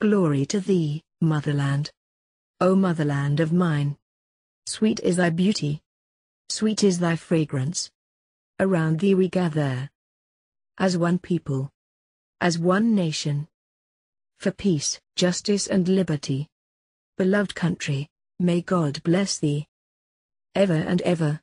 Glory to thee, motherland. O motherland of mine! Sweet is thy beauty. Sweet is thy fragrance. Around thee we gather. As one people. As one nation. For peace, justice and liberty. Beloved country, may God bless thee. Ever and ever.